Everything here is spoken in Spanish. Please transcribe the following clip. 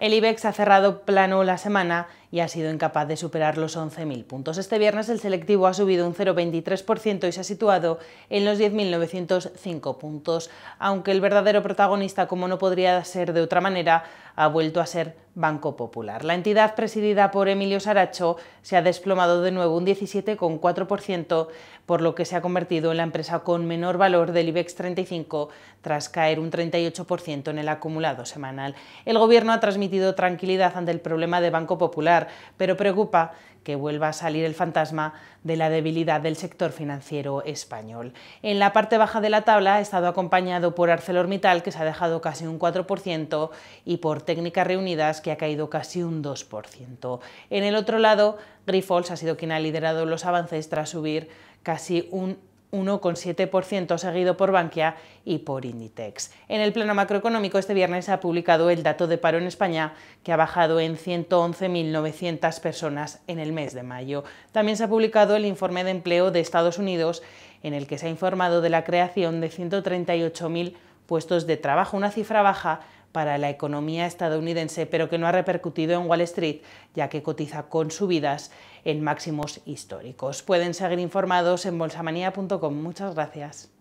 el IBEX ha cerrado plano la semana y ha sido incapaz de superar los 11.000 puntos. Este viernes el selectivo ha subido un 0,23% y se ha situado en los 10.905 puntos, aunque el verdadero protagonista, como no podría ser de otra manera, ha vuelto a ser Banco Popular. La entidad presidida por Emilio Saracho se ha desplomado de nuevo un 17,4%, por lo que se ha convertido en la empresa con menor valor del IBEX 35 tras caer un 38% en el acumulado semanal. El Gobierno ha transmitido tranquilidad ante el problema de Banco Popular pero preocupa que vuelva a salir el fantasma de la debilidad del sector financiero español. En la parte baja de la tabla ha estado acompañado por ArcelorMittal, que se ha dejado casi un 4%, y por Técnicas Reunidas, que ha caído casi un 2%. En el otro lado, Grifols ha sido quien ha liderado los avances tras subir casi un 1,7% seguido por Bankia y por Inditex. En el plano macroeconómico, este viernes se ha publicado el dato de paro en España, que ha bajado en 111.900 personas en el mes de mayo. También se ha publicado el informe de empleo de Estados Unidos, en el que se ha informado de la creación de 138.000 puestos de trabajo, una cifra baja para la economía estadounidense, pero que no ha repercutido en Wall Street, ya que cotiza con subidas en máximos históricos. Pueden seguir informados en bolsamanía.com. Muchas gracias.